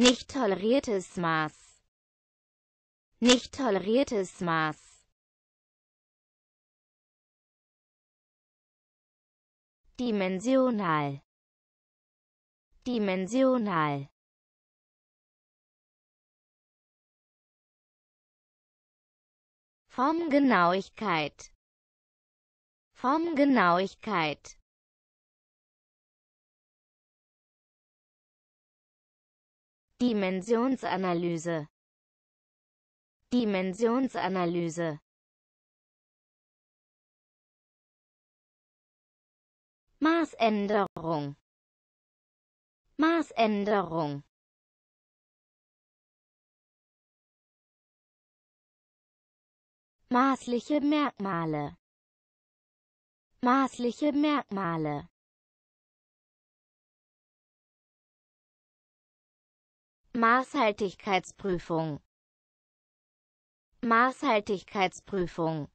Nicht toleriertes Maß. Nicht toleriertes Maß. Dimensional. Dimensional. Formgenauigkeit. Formgenauigkeit. Dimensionsanalyse Dimensionsanalyse Maßänderung Maßänderung Maßliche Merkmale Maßliche Merkmale Maßhaltigkeitsprüfung Maßhaltigkeitsprüfung